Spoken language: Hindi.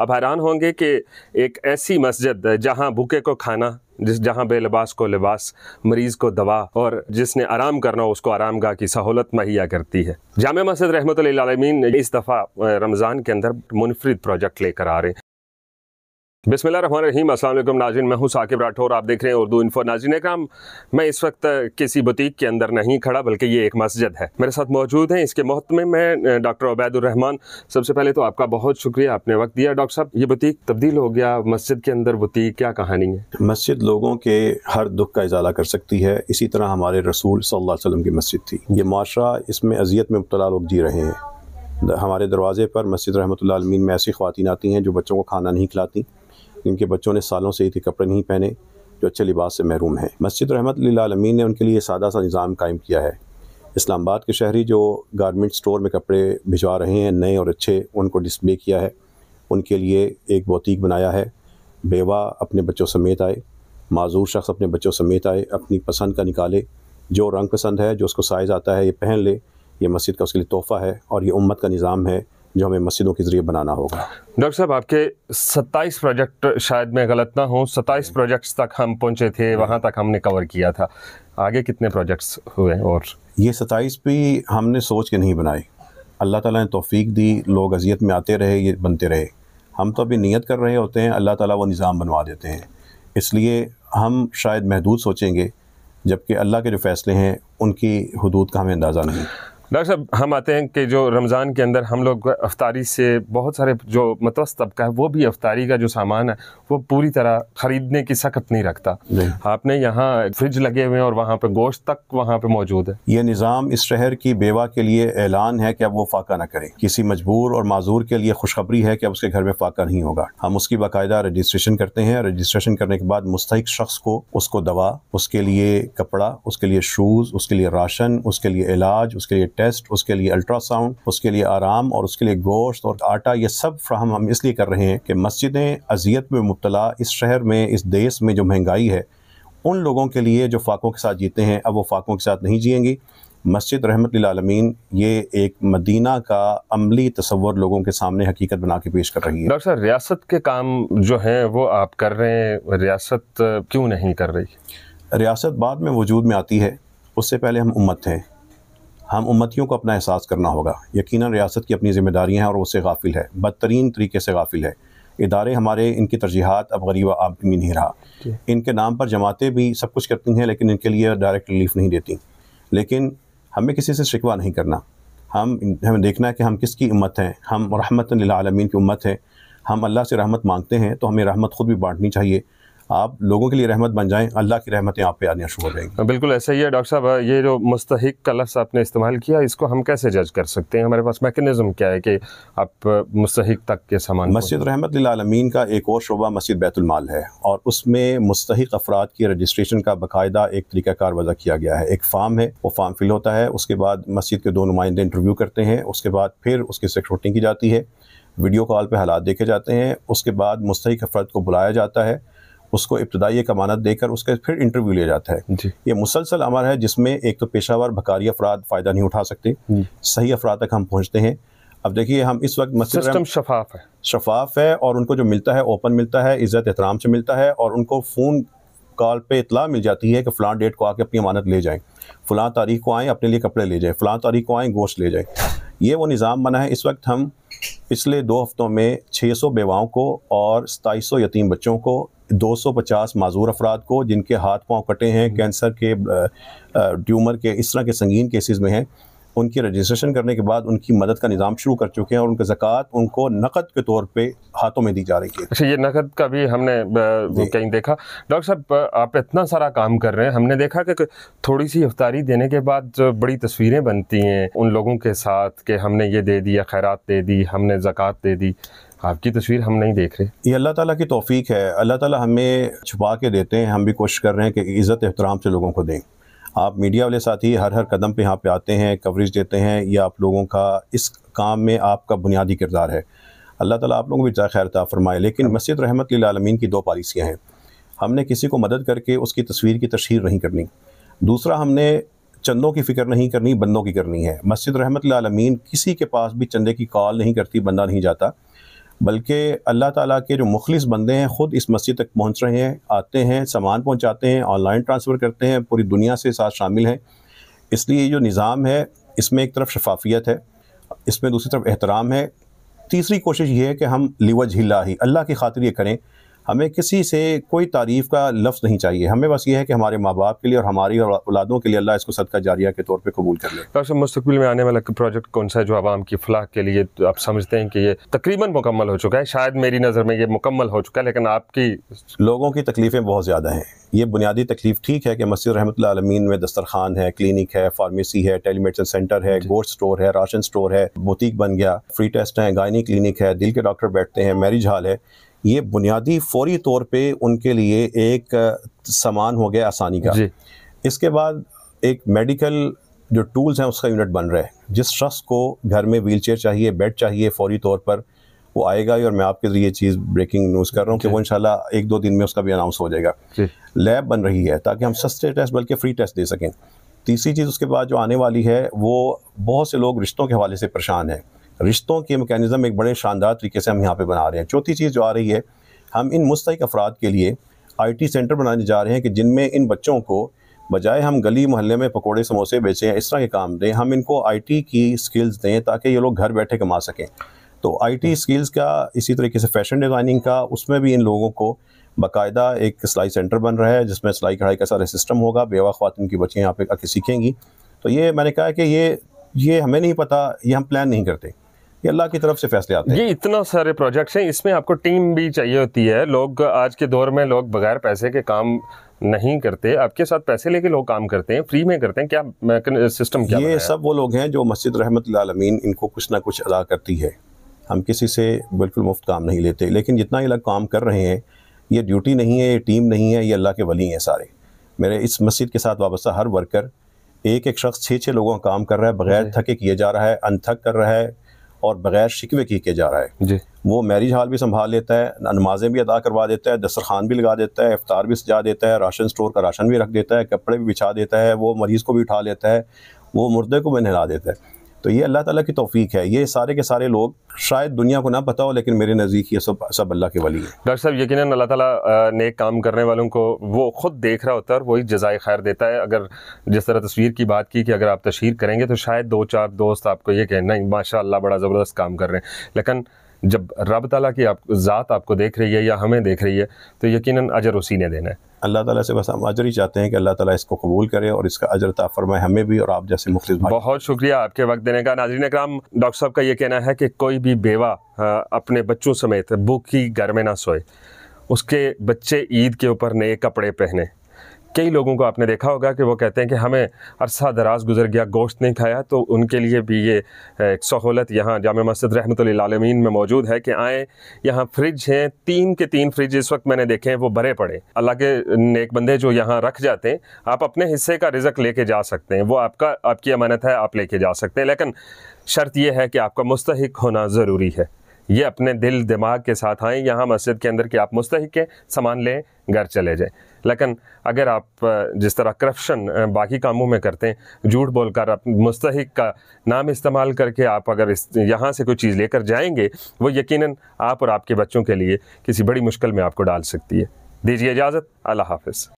अब हैरान होंगे कि एक ऐसी मस्जिद जहाँ भूखे को खाना जिस जहाँ बेलिबास को लिबास मरीज़ को दवा और जिसने आराम करना उसको उसको आरामगाह की सहूलत मुहैया करती है जाम मस्जिद रहमत इस दफ़ा रमज़ान के अंदर मुनफरद प्रोजेक्ट लेकर आ रहे हैं रहमान रहीम अस्सलाम नाजिन मैं हूं साकिब राठौर आप देख रहे हैं उर्दू इन्फो नाजिन कराम मैं इस वक्त किसी बुटीक के अंदर नहीं खड़ा बल्कि ये एक मस्जिद है मेरे साथ मौजूद हैं इसके महत में मैं डॉक्टर रहमान सबसे पहले तो आपका बहुत शुक्रिया आपने वक्त दिया डॉक्टर साहब ये बुटीक तब्दील हो गया मस्जिद के अंदर बुटीक क्या कहानी है मस्जिद लोगों के हर दुख का इजाला कर सकती है इसी तरह हमारे रसूल सल्ला वसम की मस्जिद थी ये माशरा इसमें अजियत में मुबला लोग जी रहे हैं हमारे दरवाजे पर मस्जिद रहमत आलमीन में ऐसी खातन आती हैं जो बच्चों को खाना नहीं खिलाती जिनके बच्चों ने सालों से थे कपड़े नहीं पहने जो अच्छे लिबास से महरूम हैं मस्जिद रहमत लालमीन ने उनके लिए सादा सा निज़ाम कायम किया है इस्लामाबाद के शहरी जो गारमेंट स्टोर में कपड़े भिजवा रहे हैं नए और अच्छे उनको डिस्प्ले किया है उनके लिए एक बोतीक बनाया है बेवा अपने बच्चों समेत आए माजूर शख्स अपने बच्चों समेत आए अपनी पसंद का निकाले जो रंग पसंद है जो उसको साइज़ आता है ये पहन ले ये मस्जिद का उसके लिए तोहफ़ा है और ये उम्मत का निज़ाम है जो हमें मस्जिदों के ज़रिए बनाना होगा डॉक्टर साहब आपके 27 प्रोजेक्ट शायद मैं गलत ना हूँ 27 हम्म। प्रोजेक्ट्स तक हम पहुँचे थे हम्म। वहाँ तक हमने कवर किया था आगे कितने प्रोजेक्ट्स हुए और ये 27 भी हमने सोच के नहीं बनाए अल्लाह ताला ने तोफीक दी लोग अजियत में आते रहे ये बनते रहे हम तो अभी नीयत कर रहे होते हैं अल्लाह ताली वो निज़ाम बनवा देते हैं इसलिए हम शायद महदूद सोचेंगे जबकि अल्लाह के जो फ़ैसले हैं उनकी हदूद का हमें अंदाज़ा नहीं डॉक्टर साहब हम आते हैं कि जो रमज़ान के अंदर हम लोग अफतारी से बहुत सारे जो मतवस तबका है वो भी अफतारी का जो सामान है वो पूरी तरह ख़रीदने की सख्त नहीं रखता आपने यहाँ फ्रिज लगे हुए हैं और वहाँ पे गोश्त तक वहाँ पे मौजूद है ये निज़ाम इस शहर की बेवा के लिए ऐलान है कि अब वो फाका ना करें किसी मजबूर और माजूर के लिए खुशखबरी है कि अब उसके घर में फाका नहीं होगा हम उसकी बाकायदा रजिस्ट्रेशन करते हैं रजिस्ट्रेशन करने के बाद मुस्तक शख्स को उसको दवा उसके लिए कपड़ा उसके लिए शूज़ उसके लिए राशन उसके लिए इलाज उसके लिए टेस्ट उसके लिए अल्ट्रासाउंड उसके लिए आराम और उसके लिए गोश्त और आटा ये सब फ्राहम हम इसलिए कर रहे हैं कि मस्जिदें अजियत में मुबला इस शहर में इस देश में जो महंगाई है उन लोगों के लिए जो फाकों के साथ जीते हैं अब वो फाकों के साथ नहीं जियेंगी मस्जिद रहमत आलमीन ये एक मदीना का अमली तस्वर लोगों के सामने हकीकत बना के पेश कर रही है डॉक्टर साहब रियासत के काम जो हैं वो आप कर रहे हैं रियासत क्यों नहीं कर रही रियासत बाद में वजूद में आती है उससे पहले हम उम्मत हैं हम उम्मतियों को अपना एहसास करना होगा यकीन रियासत की अपनी जिम्मेदारियाँ हैं और उससे गाफिल है बदतरीन तरीके से गाफिल है इदारे हमारे इनकी तरजीहत अब गरीब आदमी नहीं रहा इनके नाम पर जमातें भी सब कुछ करती हैं लेकिन इनके लिए डायरेक्ट रिलीफ नहीं देती लेकिन हमें किसी से शिकवा नहीं करना हम हमें देखना है कि हम किसकी उम्मत हैं हम रहमत आलमीन की उम्मत है हम अल्लाह से रहमत मांगते हैं तो हमें रहमत ख़ुद भी बांटनी चाहिए आप लोगों के लिए रहमत बन जाएं अल्लाह की रहमतें आप पे आने शुरू हो जाएंगी बिल्कुल ऐसा ही है डॉक्टर साहब हाँ, ये जो मुस्तक का लफ्ज़ आपने इस्तेमाल किया इसको हम कैसे जज कर सकते हैं हमारे पास मैकेनिज़्म क्या है कि आप मुस्तक तक के सामान मस्जिद रहमत लालमीन का एक और शोबा मस्जिद बैतुलमाल है और उसमें मुस्तक अफराद की रजिस्ट्रेशन का बाकायदा एक तरीक़ाकार वजह किया गया है एक फार्म है वो फार्म फिल होता है उसके बाद मस्जिद के दो नुमाइंदे इंटरव्यू करते हैं उसके बाद फिर उसकी सिक्योरिटी की जाती है वीडियो कॉल पर हालात देखे जाते हैं उसके बाद मुस्तक अफराद को बुलाया जाता है उसको इब्तदाई एक अमानत देकर उसके फिर इंटरव्यू लिया जाता है ये मुसलसल अमर है जिसमें एक तो पेशावर भकारी अफराद फ़ायदा नहीं उठा सकते सही अफराद तक हम पहुँचते हैं अब देखिए हम इस वक्त सिस्टम शफाफ है शफाफ है और उनको जो मिलता है ओपन मिलता है इज़्ज़त एहतराम से मिलता है और उनको फ़ोन कॉल पे इतला मिल जाती है कि फ़लां डेट को आके अपनी अमानत ले जाएं फलां तारीख को आएँ अपने लिए कपड़े ले जाएँ फलां तारीख को आए गोश्त ले जाएं ये वो निज़ाम बना है इस वक्त हम पिछले दो हफ्तों में 600 बेवाओं को और सताईस यतीम बच्चों को 250 माजूर अफराद को जिनके हाथ पांव कटे हैं कैंसर के ट्यूमर के इस तरह के संगीन केसेस में हैं उनकी रजिस्ट्रेशन करने के बाद उनकी मदद का निज़ाम शुरू कर चुके हैं और उनके जक़ात उनको नकद के तौर पे हाथों में दी जा रही है अच्छा ये नकद का भी हमने कहीं देखा डॉक्टर साहब आप इतना सारा काम कर रहे हैं हमने देखा कि थोड़ी सी अफ्तारी देने के बाद बड़ी तस्वीरें बनती हैं उन लोगों के साथ कि हमने ये दे दिया खैरत दे दी हमने ज़क़़त दे दी आपकी तस्वीर हम नहीं देख रहे ये अल्लाह ताला की तोफ़ी है अल्लाह ताला हमें छुपा के देते हैं हम भी कोशिश कर रहे हैं कि इज़्ज़त एहतराम से लोगों को दें आप मीडिया वाले साथी हर हर कदम पे यहाँ पे आते हैं कवरेज देते हैं ये आप लोगों का इस काम में आपका बुनियादी किरदार है अल्लाह ताला आप लोगों को भी खैर था फरमाए लेकिन मस्जिद रहमत लालमीन की दो पॉलिसियाँ हैं हमने किसी को मदद करके उसकी तस्वीर की तशहर नहीं करनी दूसरा हमने चंदों की फ़िक्र नहीं करनी बंदों की करनी है मस्जिद रहमत लालमीन किसी के पास भी चंदे की कॉल नहीं करती बंदा नहीं जाता बल्कि अल्लाह ताला के जो मुखलिस बंदे हैं ख़ुद इस मस्जिद तक पहुंच रहे हैं आते हैं सामान पहुंचाते हैं ऑनलाइन ट्रांसफ़र करते हैं पूरी दुनिया से साथ शामिल हैं इसलिए जो निज़ाम है इसमें एक तरफ शफाफियत है इसमें दूसरी तरफ एहतराम है तीसरी कोशिश ये है कि हम लिवज हिला ही अल्लाह की खातिर ये करें हमें किसी से कोई तारीफ़ का लफ्ज़ नहीं चाहिए हमें बस ये है कि हमारे माँ बाप के लिए और हमारी और औलादों के लिए अल्लाह इसको सदका जारिया के तौर पर कबूल कर लें डॉक्टर मुस्तबिल में आने वाला प्रोजेक्ट कौन सा है जो आवाम की फलाह के लिए तो आप समझते हैं कि ये तकरीबन मुकम्मल हो चुका है शायद मेरी नज़र में ये मुकम्मल हो चुका है लेकिन आपकी लोगों की तकलीफ़ें बहुत ज़्यादा हैं ये बुनियादी तकलीफ ठीक है कि मस्जिद रहमत आलमीन में दस्तरखान है क्लिनिक है फार्मेसी है टेलीमेडिसिन सेंटर है गोश्त स्टोर है राशन स्टोर है बुटीक बन गया फ्री टेस्ट हैं गायनी क्लिनिक है दिल के डॉक्टर बैठते हैं मैरिज हॉल है ये बुनियादी फौरी तौर पे उनके लिए एक सामान हो गया आसानी का इसके बाद एक मेडिकल जो टूल्स हैं उसका यूनिट बन रहा है जिस शख्स को घर में व्हील चेयर चाहिए बेड चाहिए फौरी तौर पर वो आएगा ही और मैं आपके लिए चीज़ ब्रेकिंग न्यूज़ कर रहा हूँ कि वो इंशाल्लाह एक दो दिन में उसका भी अनाउंस हो जाएगा लैब बन रही है ताकि हम सस्ते टेस्ट बल्कि फ्री टेस्ट दे सकें तीसरी चीज़ उसके बाद जो आने वाली है वो बहुत से लोग रिश्तों के हवाले से परेशान हैं रिश्तों के मेकैनिज़म एक बड़े शानदार तरीके से हम यहाँ पर बना रहे हैं चौथी चीज़ जो आ रही है हम इन मुस्तक अफराद के लिए टी सेंटर बनाने जा रहे हैं कि जिनमें इन बच्चों को बजाय हम गली मोहल्ले में पकोड़े समोसे बेचें इस तरह के काम दें हम इनको आईटी की स्किल्स दें ताकि ये लोग घर बैठे कमा सकें तो आईटी स्किल्स का इसी तरीके से फैशन डिज़ाइनिंग का उसमें भी इन लोगों को बाकायदा एक सिलाई सेंटर बन रहा है जिसमें सिलाई कढ़ाई का सारा सिस्टम होगा बेवा खातन की बच्चियाँ यहाँ पे आके सीखेंगी तो ये मैंने कहा कि ये ये हमें नहीं पता ये हम प्लान नहीं करते ये अल्लाह की तरफ से फैसले आते हैं ये इतना सारे प्रोजेक्ट्स हैं इसमें आपको टीम भी चाहिए होती है लोग आज के दौर में लोग बगैर पैसे के काम नहीं करते आपके साथ पैसे लेके लोग काम करते हैं फ्री में करते हैं क्या सिस्टम क्या ये सब वो लोग हैं जो मस्जिद रहमत आलमीन इनको कुछ ना कुछ अदा करती है हम किसी से बिल्कुल मुफ्त काम नहीं लेते लेकिन जितना ये लोग काम कर रहे हैं ये ड्यूटी नहीं है ये टीम नहीं है ये अल्लाह के वली हैं सारे मेरे इस मस्जिद के साथ वाबस्ता हर वर्कर एक एक शख्स छः छः लोगों का काम कर रहा है बगैर थके किए जा रहा है अनथक कर रहा है और बग़ैर शिकवे की किए जा रहा है जी वो मैरिज हॉल भी संभाल लेता है नमाजें भी अदा करवा देता है दस्तरखान भी लगा देता है अफतार भी सजा देता है राशन स्टोर का राशन भी रख देता है कपड़े भी बिछा देता है वो मरीज़ को भी उठा लेता है वो मुर्दे को भी नहला देता है तो ये अल्लाह ताला की तोफ़ी है ये सारे के सारे लोग शायद दुनिया को ना पता हो लेकिन मेरे नज़दीक ये सब सब अल्लाह के वली है डॉक्टर साहब यकीन अल्लाह ताला ने काम करने वालों को वो ख़ुद देख रहा होता है और वही जजाय खैर देता है अगर जिस तरह तस्वीर की बात की कि अगर आप तशहर करेंगे तो शायद दो चार दोस्त आपको ये कहें नहीं माशा बड़ा ज़बरदस्त काम कर रहे हैं लेकिन जब रब तला की आप ज़ात आपको देख रही है या हमें देख रही है तो यकीन अजर उसी ने देना है अल्लाह ताला से बस हम अजर ही चाहते हैं कि अल्लाह ताला इसको कबूल करे और इसका अजर ताफरमाए हमें भी और आप जैसे मुख्त बहुत शुक्रिया आपके वक्त देने का नाजरीन कराम डॉक्टर साहब का ये कहना है कि कोई भी बेवा हाँ, अपने बच्चों समेत भूखी घर में ना सोए उसके बच्चे ईद के ऊपर नए कपड़े पहने कई लोगों को आपने देखा होगा कि वो कहते हैं कि हमें अरसा दराज गुजर गया गोश्त नहीं खाया तो उनके लिए भी ये एक सहूलत यहाँ जाम मस्जिद रहमत आलमीन में मौजूद है कि आएँ यहाँ फ्रिज हैं तीन के तीन फ्रिज इस वक्त मैंने देखे हैं वो भरे पड़े अल्लाह के नेक बंदे जो यहाँ रख जाते हैं आप अपने हिस्से का रिजक लेके जा सकते हैं वो आपका आपकी अमानत है आप लेके जा सकते हैं लेकिन शर्त यह है कि आपका मुस्तक होना ज़रूरी है ये अपने दिल दिमाग के साथ आएँ यहाँ मस्जिद के अंदर कि आप मुस्तक हैं सामान लें घर चले जाएँ लेकिन अगर आप जिस तरह करप्शन बाकी कामों में करते हैं झूठ बोलकर आप मुस्तक का नाम इस्तेमाल करके आप अगर इस यहाँ से कोई चीज़ लेकर जाएंगे वो यकीनन आप और आपके बच्चों के लिए किसी बड़ी मुश्किल में आपको डाल सकती है दीजिए इजाज़त अल्लाह हाफ